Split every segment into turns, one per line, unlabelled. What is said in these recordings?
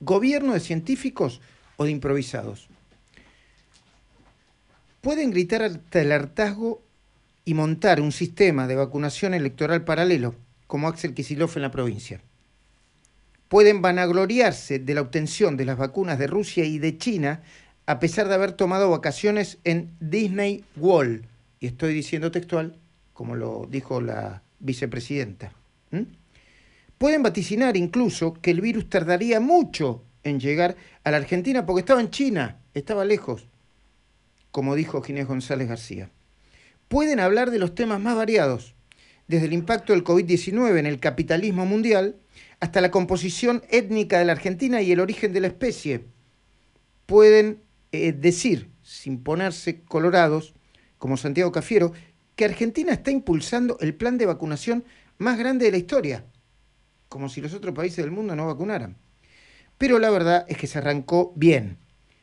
gobierno de científicos o de improvisados. Pueden gritar hasta el hartazgo y montar un sistema de vacunación electoral paralelo, como Axel Kisilov en la provincia. Pueden vanagloriarse de la obtención de las vacunas de Rusia y de China, a pesar de haber tomado vacaciones en Disney World. Y estoy diciendo textual, como lo dijo la vicepresidenta. ¿Mm? Pueden vaticinar incluso que el virus tardaría mucho en llegar a la Argentina porque estaba en China, estaba lejos, como dijo Ginés González García. Pueden hablar de los temas más variados, desde el impacto del COVID-19 en el capitalismo mundial hasta la composición étnica de la Argentina y el origen de la especie. Pueden eh, decir, sin ponerse colorados, como Santiago Cafiero, que Argentina está impulsando el plan de vacunación más grande de la historia como si los otros países del mundo no vacunaran. Pero la verdad es que se arrancó bien.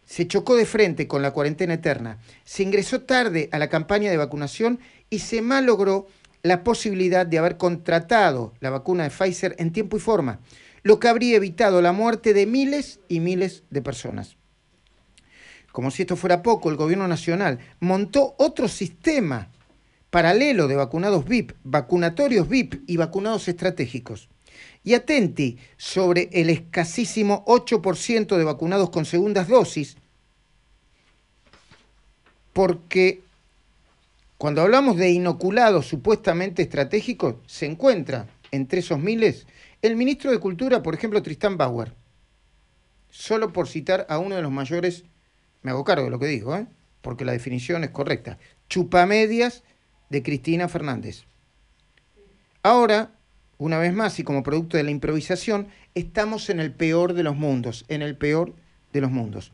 Se chocó de frente con la cuarentena eterna, se ingresó tarde a la campaña de vacunación y se malogró la posibilidad de haber contratado la vacuna de Pfizer en tiempo y forma, lo que habría evitado la muerte de miles y miles de personas. Como si esto fuera poco, el gobierno nacional montó otro sistema paralelo de vacunados VIP, vacunatorios VIP y vacunados estratégicos. Y atenti sobre el escasísimo 8% de vacunados con segundas dosis, porque cuando hablamos de inoculados supuestamente estratégicos, se encuentra entre esos miles el ministro de Cultura, por ejemplo, Tristán Bauer. Solo por citar a uno de los mayores, me hago cargo de lo que digo, ¿eh? porque la definición es correcta, chupamedias de Cristina Fernández. Ahora, una vez más y como producto de la improvisación, estamos en el peor de los mundos, en el peor de los mundos.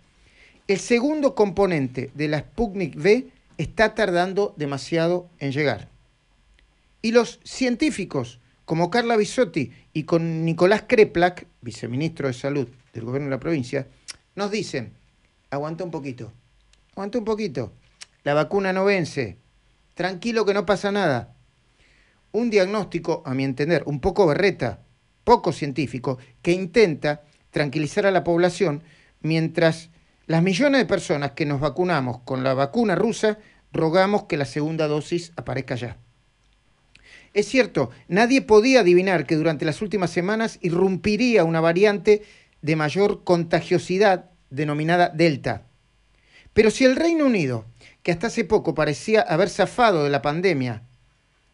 El segundo componente de la Sputnik V está tardando demasiado en llegar. Y los científicos, como Carla Bisotti y con Nicolás Kreplak, viceministro de Salud del gobierno de la provincia, nos dicen, aguanta un poquito, aguanta un poquito, la vacuna no vence, tranquilo que no pasa nada, un diagnóstico, a mi entender, un poco berreta, poco científico, que intenta tranquilizar a la población mientras las millones de personas que nos vacunamos con la vacuna rusa rogamos que la segunda dosis aparezca ya. Es cierto, nadie podía adivinar que durante las últimas semanas irrumpiría una variante de mayor contagiosidad denominada Delta. Pero si el Reino Unido, que hasta hace poco parecía haber zafado de la pandemia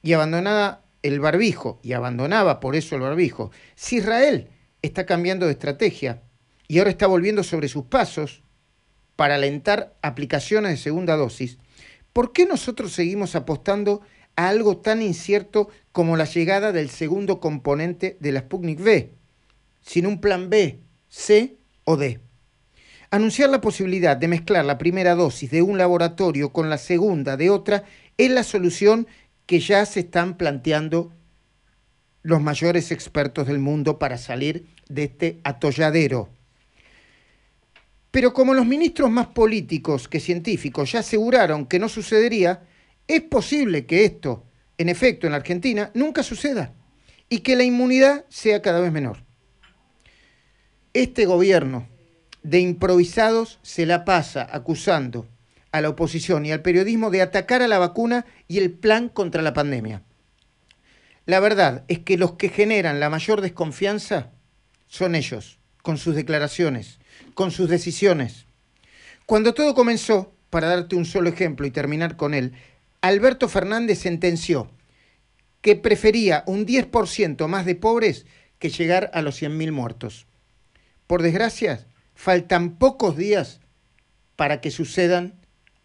y abandonaba el barbijo, y abandonaba por eso el barbijo. Si Israel está cambiando de estrategia y ahora está volviendo sobre sus pasos para alentar aplicaciones de segunda dosis, ¿por qué nosotros seguimos apostando a algo tan incierto como la llegada del segundo componente de la Sputnik B, sin un plan B, C o D? Anunciar la posibilidad de mezclar la primera dosis de un laboratorio con la segunda de otra es la solución que ya se están planteando los mayores expertos del mundo para salir de este atolladero. Pero como los ministros más políticos que científicos ya aseguraron que no sucedería, es posible que esto, en efecto, en la Argentina nunca suceda y que la inmunidad sea cada vez menor. Este gobierno de improvisados se la pasa acusando a la oposición y al periodismo de atacar a la vacuna y el plan contra la pandemia. La verdad es que los que generan la mayor desconfianza son ellos, con sus declaraciones, con sus decisiones. Cuando todo comenzó, para darte un solo ejemplo y terminar con él, Alberto Fernández sentenció que prefería un 10% más de pobres que llegar a los 100.000 muertos. Por desgracia, faltan pocos días para que sucedan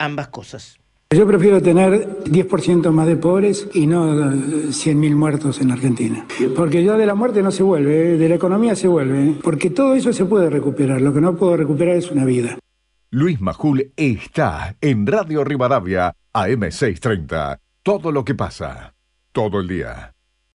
ambas cosas. Yo prefiero tener 10% más de pobres y no 100.000 eh, muertos en Argentina. Porque ya de la muerte no se vuelve, eh, de la economía se vuelve. Eh, porque todo eso se puede recuperar. Lo que no puedo recuperar es una vida. Luis Majul está en Radio Rivadavia, AM630. Todo lo que pasa, todo el día.